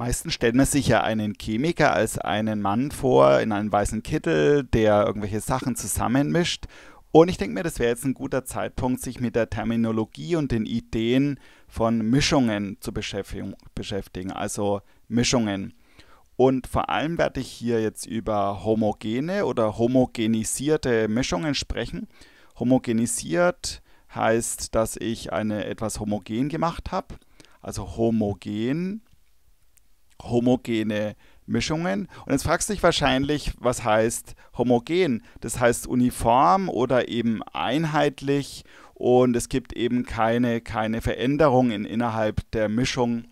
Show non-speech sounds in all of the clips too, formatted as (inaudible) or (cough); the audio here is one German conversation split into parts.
Meistens stellt man sich ja einen Chemiker als einen Mann vor in einem weißen Kittel, der irgendwelche Sachen zusammenmischt. Und ich denke mir, das wäre jetzt ein guter Zeitpunkt, sich mit der Terminologie und den Ideen von Mischungen zu beschäftigen, also Mischungen. Und vor allem werde ich hier jetzt über homogene oder homogenisierte Mischungen sprechen. Homogenisiert heißt, dass ich eine etwas homogen gemacht habe, also homogen homogene Mischungen. Und jetzt fragst du dich wahrscheinlich, was heißt homogen? Das heißt uniform oder eben einheitlich und es gibt eben keine, keine Veränderungen innerhalb der Mischung.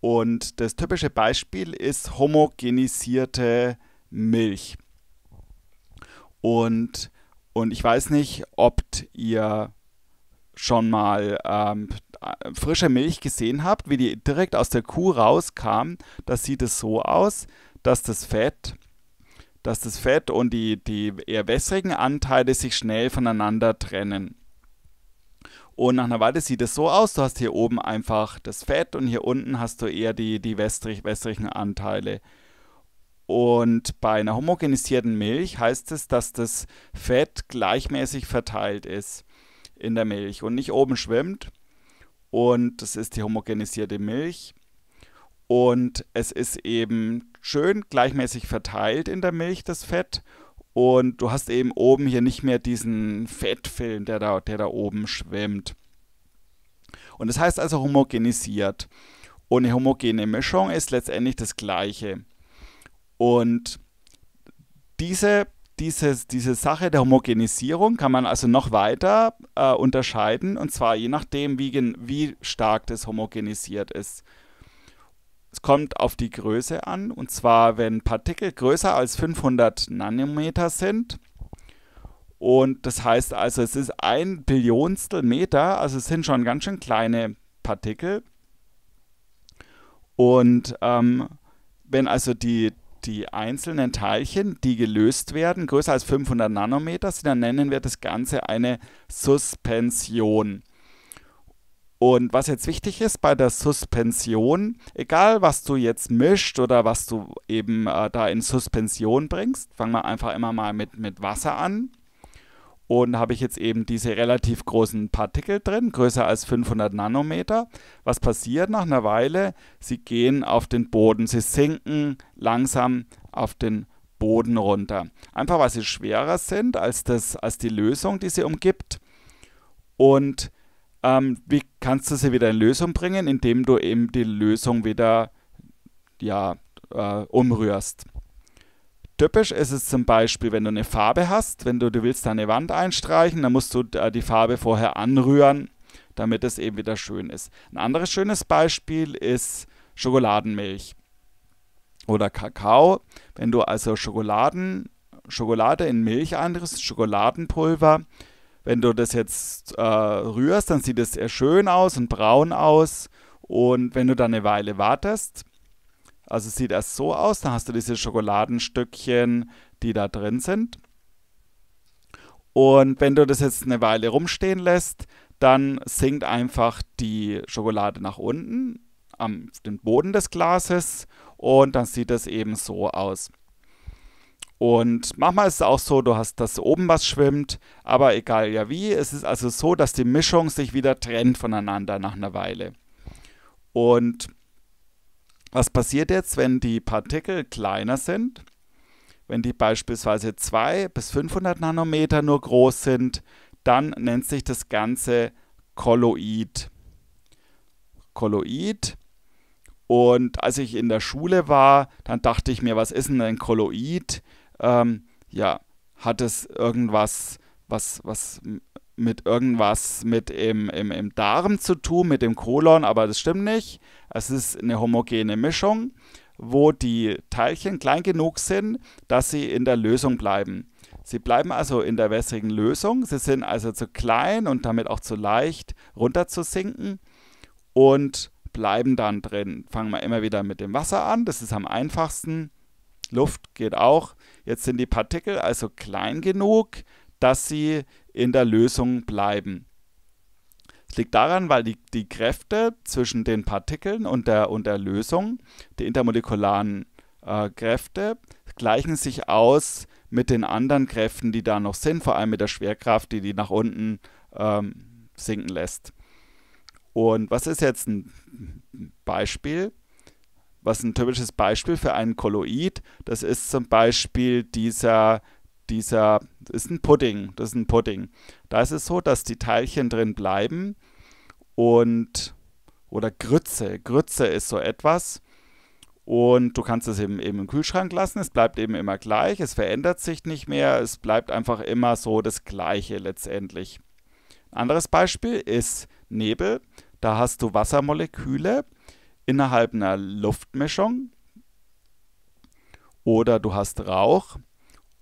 Und das typische Beispiel ist homogenisierte Milch. Und, und ich weiß nicht, ob ihr schon mal ähm, äh, frische Milch gesehen habt, wie die direkt aus der Kuh rauskam, das sieht es so aus, dass das Fett, dass das Fett und die, die eher wässrigen Anteile sich schnell voneinander trennen. Und nach einer Weile sieht es so aus, du hast hier oben einfach das Fett und hier unten hast du eher die, die wässrig, wässrigen Anteile. Und bei einer homogenisierten Milch heißt es, dass das Fett gleichmäßig verteilt ist in der Milch und nicht oben schwimmt, und das ist die homogenisierte Milch. Und es ist eben schön gleichmäßig verteilt in der Milch, das Fett. Und du hast eben oben hier nicht mehr diesen Fettfilm, der da, der da oben schwimmt. Und das heißt also homogenisiert. Und eine homogene Mischung ist letztendlich das Gleiche. Und diese dieses, diese Sache der Homogenisierung kann man also noch weiter äh, unterscheiden und zwar je nachdem, wie, wie stark das homogenisiert ist. Es kommt auf die Größe an und zwar, wenn Partikel größer als 500 Nanometer sind und das heißt also, es ist ein Billionstel Meter, also es sind schon ganz schön kleine Partikel und ähm, wenn also die, die einzelnen Teilchen, die gelöst werden, größer als 500 Nanometer dann nennen wir das Ganze eine Suspension. Und was jetzt wichtig ist bei der Suspension, egal was du jetzt mischt oder was du eben äh, da in Suspension bringst, fangen wir einfach immer mal mit, mit Wasser an und habe ich jetzt eben diese relativ großen Partikel drin, größer als 500 Nanometer. Was passiert nach einer Weile? Sie gehen auf den Boden, sie sinken langsam auf den Boden runter. Einfach weil sie schwerer sind als, das, als die Lösung, die sie umgibt. Und ähm, wie kannst du sie wieder in Lösung bringen? Indem du eben die Lösung wieder ja, äh, umrührst. Typisch ist es zum Beispiel, wenn du eine Farbe hast, wenn du, du willst deine Wand einstreichen, dann musst du äh, die Farbe vorher anrühren, damit es eben wieder schön ist. Ein anderes schönes Beispiel ist Schokoladenmilch oder Kakao. Wenn du also Schokoladen, Schokolade in Milch einrührst, Schokoladenpulver, wenn du das jetzt äh, rührst, dann sieht es sehr schön aus und braun aus. Und wenn du dann eine Weile wartest, also sieht das so aus. Da hast du diese Schokoladenstückchen, die da drin sind. Und wenn du das jetzt eine Weile rumstehen lässt, dann sinkt einfach die Schokolade nach unten am den Boden des Glases und dann sieht es eben so aus. Und manchmal ist es auch so, du hast, das oben was schwimmt, aber egal ja wie, es ist also so, dass die Mischung sich wieder trennt voneinander nach einer Weile. Und was passiert jetzt, wenn die Partikel kleiner sind? Wenn die beispielsweise 2 bis 500 Nanometer nur groß sind, dann nennt sich das Ganze Kolloid. Kolloid. Und als ich in der Schule war, dann dachte ich mir, was ist denn ein Kolloid? Ähm, ja, hat es irgendwas, was, was mit irgendwas mit im, im, im Darm zu tun, mit dem Kolon, aber das stimmt nicht. Es ist eine homogene Mischung, wo die Teilchen klein genug sind, dass sie in der Lösung bleiben. Sie bleiben also in der wässrigen Lösung, sie sind also zu klein und damit auch zu leicht runterzusinken und bleiben dann drin. Fangen wir immer wieder mit dem Wasser an, das ist am einfachsten. Luft geht auch. Jetzt sind die Partikel also klein genug, dass sie in der Lösung bleiben. Es liegt daran, weil die, die Kräfte zwischen den Partikeln und der, und der Lösung, die intermolekularen äh, Kräfte, gleichen sich aus mit den anderen Kräften, die da noch sind, vor allem mit der Schwerkraft, die die nach unten ähm, sinken lässt. Und was ist jetzt ein Beispiel? Was ein typisches Beispiel für einen Kolloid? Das ist zum Beispiel dieser, dieser das ist ein Pudding, das ist ein Pudding. Da ist es so, dass die Teilchen drin bleiben und oder Grütze. Grütze ist so etwas. Und du kannst es eben, eben im Kühlschrank lassen. Es bleibt eben immer gleich. Es verändert sich nicht mehr. Es bleibt einfach immer so das Gleiche letztendlich. Ein anderes Beispiel ist Nebel. Da hast du Wassermoleküle innerhalb einer Luftmischung. Oder du hast Rauch.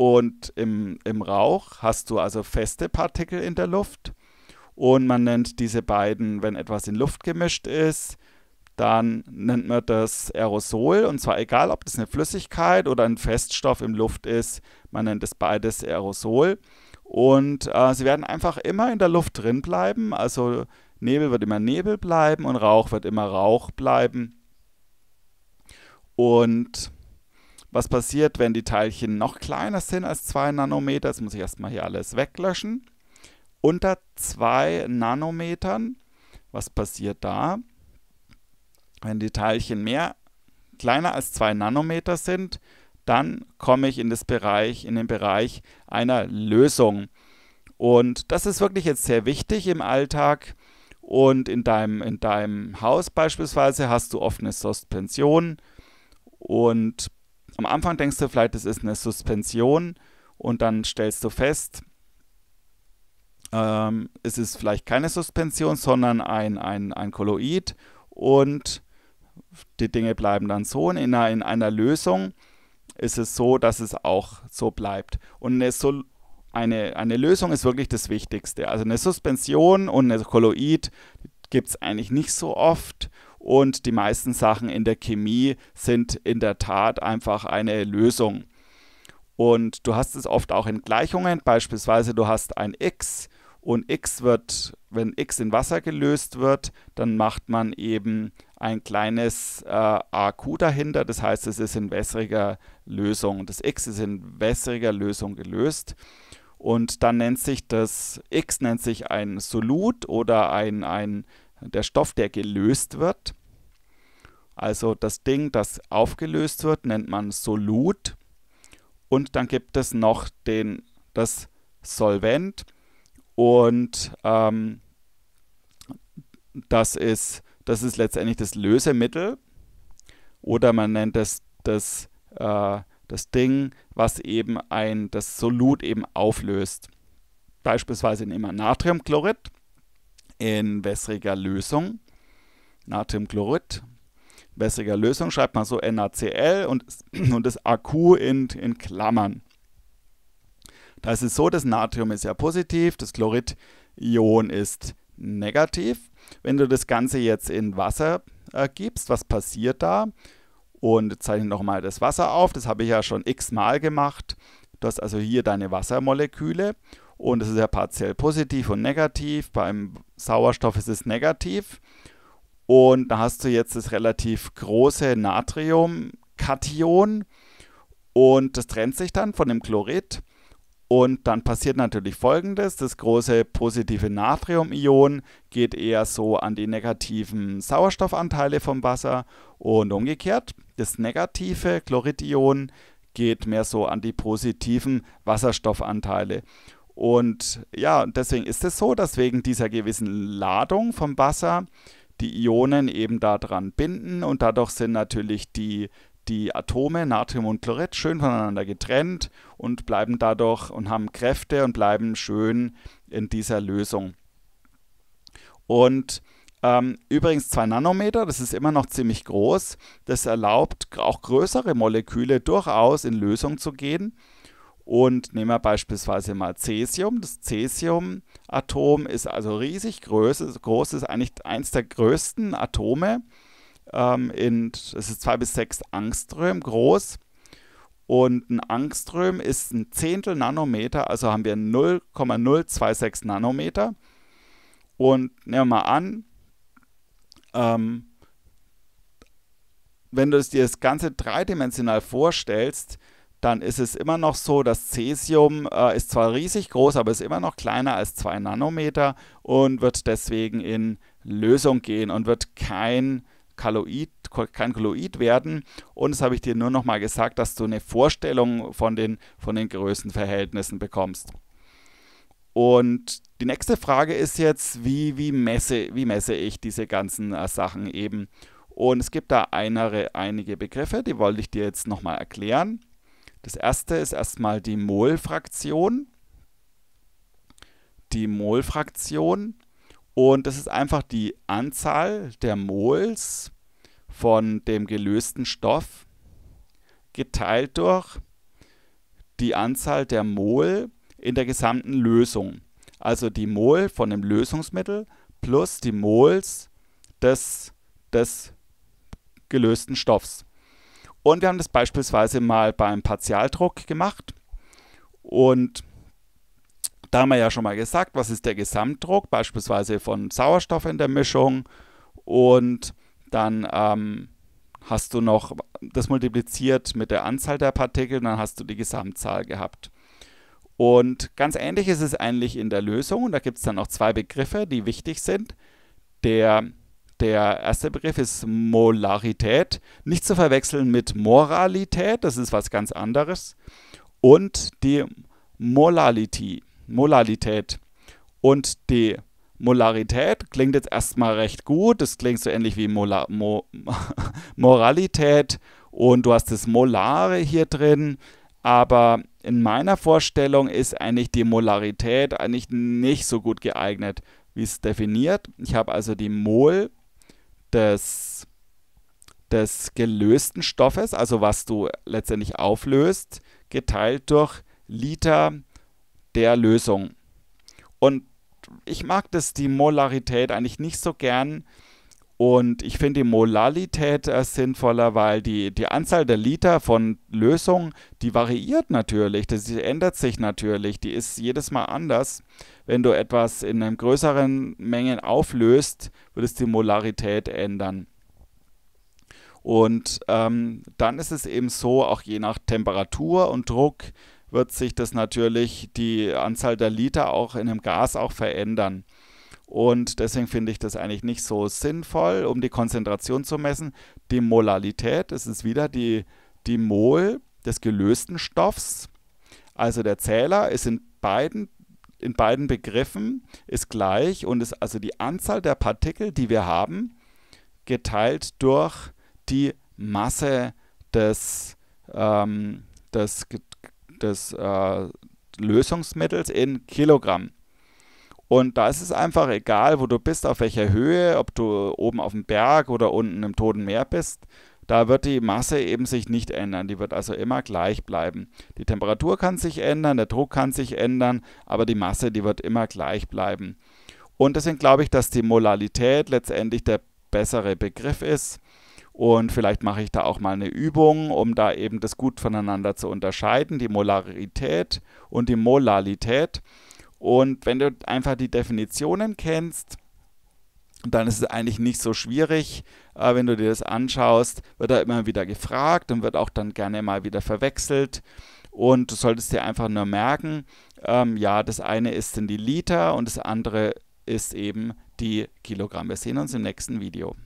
Und im, im Rauch hast du also feste Partikel in der Luft. Und man nennt diese beiden, wenn etwas in Luft gemischt ist, dann nennt man das Aerosol. Und zwar egal, ob das eine Flüssigkeit oder ein Feststoff im Luft ist, man nennt es beides Aerosol. Und äh, sie werden einfach immer in der Luft drin bleiben. Also Nebel wird immer Nebel bleiben und Rauch wird immer Rauch bleiben. Und was passiert, wenn die Teilchen noch kleiner sind als 2 Nanometer? Das muss ich erstmal hier alles weglöschen. Unter 2 Nanometern, was passiert da? Wenn die Teilchen mehr kleiner als 2 Nanometer sind, dann komme ich in, das Bereich, in den Bereich einer Lösung. Und das ist wirklich jetzt sehr wichtig im Alltag. Und in deinem, in deinem Haus beispielsweise hast du offene Suspension und am Anfang denkst du vielleicht, es ist eine Suspension und dann stellst du fest, ähm, es ist vielleicht keine Suspension, sondern ein, ein, ein Kolloid und die Dinge bleiben dann so. Und in einer, in einer Lösung ist es so, dass es auch so bleibt. Und eine, so eine, eine Lösung ist wirklich das Wichtigste. Also eine Suspension und ein Kolloid gibt es eigentlich nicht so oft und die meisten Sachen in der Chemie sind in der Tat einfach eine Lösung. Und du hast es oft auch in Gleichungen, beispielsweise du hast ein x und x wird, wenn x in Wasser gelöst wird, dann macht man eben ein kleines äh, AQ dahinter, das heißt es ist in wässriger Lösung. Das x ist in wässriger Lösung gelöst und dann nennt sich das x nennt sich ein Solut oder ein, ein der Stoff, der gelöst wird. Also das Ding, das aufgelöst wird, nennt man Solut. Und dann gibt es noch den, das Solvent. Und ähm, das, ist, das ist letztendlich das Lösemittel. Oder man nennt es das, äh, das Ding, was eben ein, das Solut eben auflöst. Beispielsweise nehmen wir Natriumchlorid in wässriger Lösung. Natriumchlorid. Wässriger Lösung schreibt man so NaCl und, (clears throat) und das AQ in, in Klammern. Da ist es so, das Natrium ist ja positiv, das Chloridion ion ist negativ. Wenn du das Ganze jetzt in Wasser äh, gibst, was passiert da? Und zeichne nochmal das Wasser auf, das habe ich ja schon x-mal gemacht. Du hast also hier deine Wassermoleküle und es ist ja partiell positiv und negativ. Beim Sauerstoff ist es negativ. Und da hast du jetzt das relativ große Natriumkation. Und das trennt sich dann von dem Chlorid. Und dann passiert natürlich folgendes: Das große positive Natriumion geht eher so an die negativen Sauerstoffanteile vom Wasser und umgekehrt. Das negative Chloridion geht mehr so an die positiven Wasserstoffanteile. Und ja, deswegen ist es so, dass wegen dieser gewissen Ladung vom Wasser die Ionen eben daran binden und dadurch sind natürlich die, die Atome Natrium und Chlorid schön voneinander getrennt und bleiben dadurch und haben Kräfte und bleiben schön in dieser Lösung. Und ähm, übrigens 2 Nanometer, das ist immer noch ziemlich groß. Das erlaubt auch größere Moleküle durchaus in Lösung zu gehen. Und nehmen wir beispielsweise mal Cäsium. Das Cäsium-Atom ist also riesig groß, groß ist eigentlich eines der größten Atome. Ähm, es ist 2 bis 6 Angström groß. Und ein Angström ist ein Zehntel Nanometer, also haben wir 0,026 Nanometer. Und nehmen wir mal an, ähm, wenn du dir das Ganze dreidimensional vorstellst, dann ist es immer noch so, dass Cäsium äh, ist zwar riesig groß, aber ist immer noch kleiner als 2 Nanometer und wird deswegen in Lösung gehen und wird kein Kaloid, kein Kolloid werden. Und das habe ich dir nur noch mal gesagt, dass du eine Vorstellung von den, von den Größenverhältnissen bekommst. Und die nächste Frage ist jetzt, wie, wie, messe, wie messe ich diese ganzen äh, Sachen eben? Und es gibt da einere, einige Begriffe, die wollte ich dir jetzt nochmal erklären. Das erste ist erstmal die Mol-Fraktion. Die Mol-Fraktion. Und das ist einfach die Anzahl der Mols von dem gelösten Stoff geteilt durch die Anzahl der Mol in der gesamten Lösung. Also die Mol von dem Lösungsmittel plus die Mols des, des gelösten Stoffs. Und wir haben das beispielsweise mal beim Partialdruck gemacht. Und da haben wir ja schon mal gesagt, was ist der Gesamtdruck, beispielsweise von Sauerstoff in der Mischung. Und dann ähm, hast du noch das multipliziert mit der Anzahl der Partikel, und dann hast du die Gesamtzahl gehabt. Und ganz ähnlich ist es eigentlich in der Lösung. Und da gibt es dann noch zwei Begriffe, die wichtig sind. Der der erste Begriff ist Molarität, nicht zu verwechseln mit Moralität, das ist was ganz anderes. Und die Molality, Molalität. Und die Molarität klingt jetzt erstmal recht gut, das klingt so ähnlich wie Mola, Mo, (laughs) Moralität und du hast das Molare hier drin, aber in meiner Vorstellung ist eigentlich die Molarität eigentlich nicht so gut geeignet, wie es definiert. Ich habe also die Mol des, des gelösten Stoffes, also was du letztendlich auflöst, geteilt durch Liter der Lösung. Und ich mag das, die Molarität eigentlich nicht so gern, und ich finde die Molalität äh, sinnvoller, weil die, die Anzahl der Liter von Lösung, die variiert natürlich, das, die ändert sich natürlich, die ist jedes Mal anders. Wenn du etwas in einem größeren Mengen auflöst, wird es die Molarität ändern. Und ähm, dann ist es eben so, auch je nach Temperatur und Druck wird sich das natürlich die Anzahl der Liter auch in einem Gas auch verändern. Und deswegen finde ich das eigentlich nicht so sinnvoll, um die Konzentration zu messen. Die Molalität, das ist wieder die, die Mol des gelösten Stoffs. Also der Zähler ist in beiden, in beiden Begriffen ist gleich und ist also die Anzahl der Partikel, die wir haben, geteilt durch die Masse des, ähm, des, des äh, Lösungsmittels in Kilogramm. Und da ist es einfach egal, wo du bist, auf welcher Höhe, ob du oben auf dem Berg oder unten im Toten Meer bist. Da wird die Masse eben sich nicht ändern, die wird also immer gleich bleiben. Die Temperatur kann sich ändern, der Druck kann sich ändern, aber die Masse, die wird immer gleich bleiben. Und deswegen glaube ich, dass die Molalität letztendlich der bessere Begriff ist. Und vielleicht mache ich da auch mal eine Übung, um da eben das gut voneinander zu unterscheiden, die Molarität und die Molalität. Und wenn du einfach die Definitionen kennst, dann ist es eigentlich nicht so schwierig. Äh, wenn du dir das anschaust, wird da immer wieder gefragt und wird auch dann gerne mal wieder verwechselt. Und du solltest dir einfach nur merken, ähm, ja, das eine ist in die Liter und das andere ist eben die Kilogramm. Wir sehen uns im nächsten Video.